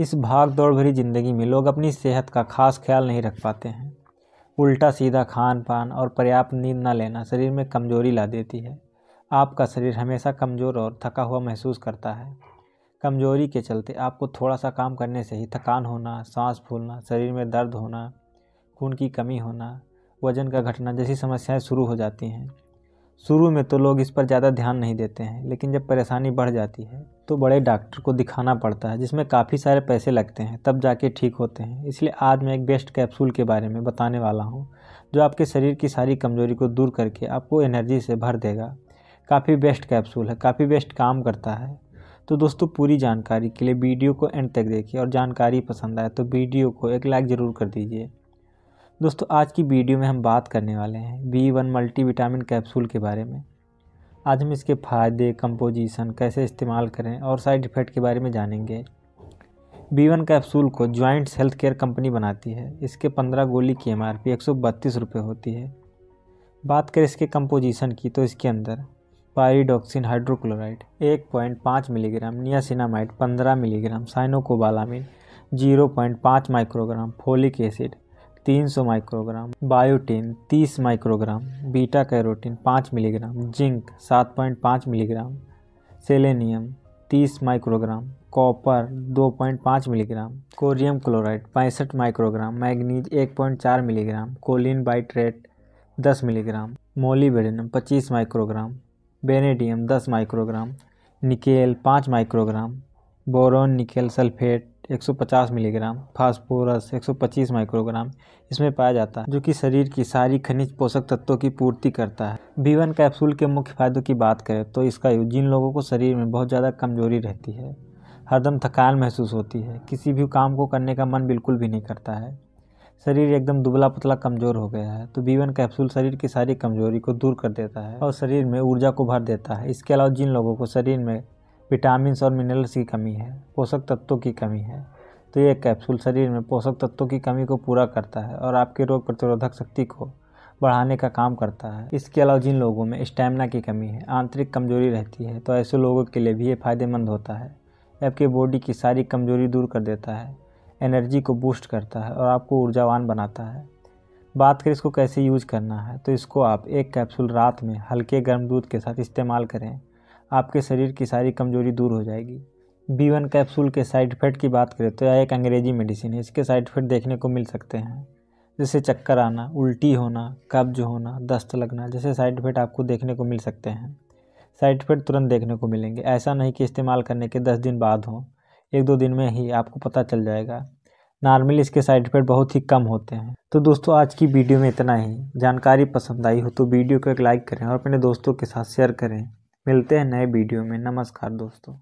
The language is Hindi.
इस भाग दौड़ भरी ज़िंदगी में लोग अपनी सेहत का खास ख्याल नहीं रख पाते हैं उल्टा सीधा खान पान और पर्याप्त नींद न लेना शरीर में कमजोरी ला देती है आपका शरीर हमेशा कमज़ोर और थका हुआ महसूस करता है कमजोरी के चलते आपको थोड़ा सा काम करने से ही थकान होना सांस फूलना शरीर में दर्द होना खून की कमी होना वजन का घटना जैसी समस्याएं शुरू हो जाती हैं शुरू में तो लोग इस पर ज़्यादा ध्यान नहीं देते हैं लेकिन जब परेशानी बढ़ जाती है तो बड़े डॉक्टर को दिखाना पड़ता है जिसमें काफ़ी सारे पैसे लगते हैं तब जाके ठीक होते हैं इसलिए आज मैं एक बेस्ट कैप्सूल के बारे में बताने वाला हूँ जो आपके शरीर की सारी कमजोरी को दूर करके आपको एनर्जी से भर देगा काफ़ी बेस्ट कैप्सूल है काफ़ी बेस्ट काम करता है तो दोस्तों पूरी जानकारी के लिए वीडियो को एंड तक देखिए और जानकारी पसंद आए तो वीडियो को एक लाइक ज़रूर कर दीजिए दोस्तों आज की वीडियो में हम बात करने वाले हैं बी वन मल्टीविटामिन कैप्सूल के बारे में आज हम इसके फ़ायदे कंपोजिशन कैसे इस्तेमाल करें और साइड इफ़ेक्ट के बारे में जानेंगे बी वन कैप्सूल को जॉइंट्स हेल्थ केयर कंपनी बनाती है इसके पंद्रह गोली की एम आर पी एक सौ बत्तीस रुपये होती है बात करें इसके कंपोजिशन की तो इसके अंदर पायरीडॉक्सिन हाइड्रोक्लोराइड एक पॉइंट पाँच मिलीग्राम नियासिनामाइड पंद्रह मिलीग्राम साइनोकोबालामिन जीरो पॉइंट पाँच microgram folic acid 300 microgram biotin 30 microgram beta carotene 5 milligram zinc 7.5 milligram selenium 30 microgram copper 2.5 milligram chromium chloride पैंसठ microgram manganese 1.4 milligram choline bitartrate 10 milligram molybdenum 25 microgram vanadium 10 microgram nickel 5 microgram boron nickel sulphate 150 milligram phosphorus 125 microgram इसमें पाया जाता है जो कि शरीर की सारी खनिज पोषक तत्वों की पूर्ति करता है बी वन कैप्सूल के मुख्य फायदों की बात करें तो इसका यूज़ जिन लोगों को शरीर में बहुत ज़्यादा कमजोरी रहती है हरदम थकान महसूस होती है किसी भी काम को करने का मन बिल्कुल भी नहीं करता है शरीर एकदम दुबला पतला कमज़ोर हो गया है तो बी वन कैप्सूल शरीर की सारी कमजोरी को दूर कर देता है और शरीर में ऊर्जा को भर देता है इसके अलावा जिन लोगों को शरीर में विटामिन और मिनरल्स की कमी है पोषक तत्वों की कमी है तो यह कैप्सूल शरीर में पोषक तत्वों की कमी को पूरा करता है और आपके रोग प्रतिरोधक शक्ति को बढ़ाने का काम करता है इसके अलावा जिन लोगों में स्टैमिना की कमी है आंतरिक कमजोरी रहती है तो ऐसे लोगों के लिए भी ये फायदेमंद होता है आपकी बॉडी की सारी कमजोरी दूर कर देता है एनर्जी को बूस्ट करता है और आपको ऊर्जावान बनाता है बात करें इसको कैसे यूज करना है तो इसको आप एक कैप्सूल रात में हल्के गर्म दूध के साथ इस्तेमाल करें आपके शरीर की सारी कमजोरी दूर हो जाएगी बी वन कैप्सूल के साइड इफेक्ट की बात करें तो यह एक अंग्रेजी मेडिसिन है इसके साइड इफेक्ट देखने को मिल सकते हैं जैसे चक्कर आना उल्टी होना कब्ज होना दस्त लगना जैसे साइड इफेक्ट आपको देखने को मिल सकते हैं साइड इफेक्ट तुरंत देखने को मिलेंगे ऐसा नहीं कि इस्तेमाल करने के दस दिन बाद हो एक दो दिन में ही आपको पता चल जाएगा नॉर्मली इसके साइड इफेक्ट बहुत ही कम होते हैं तो दोस्तों आज की वीडियो में इतना ही जानकारी पसंद आई हो तो वीडियो को एक लाइक करें और अपने दोस्तों के साथ शेयर करें मिलते हैं नए वीडियो में नमस्कार दोस्तों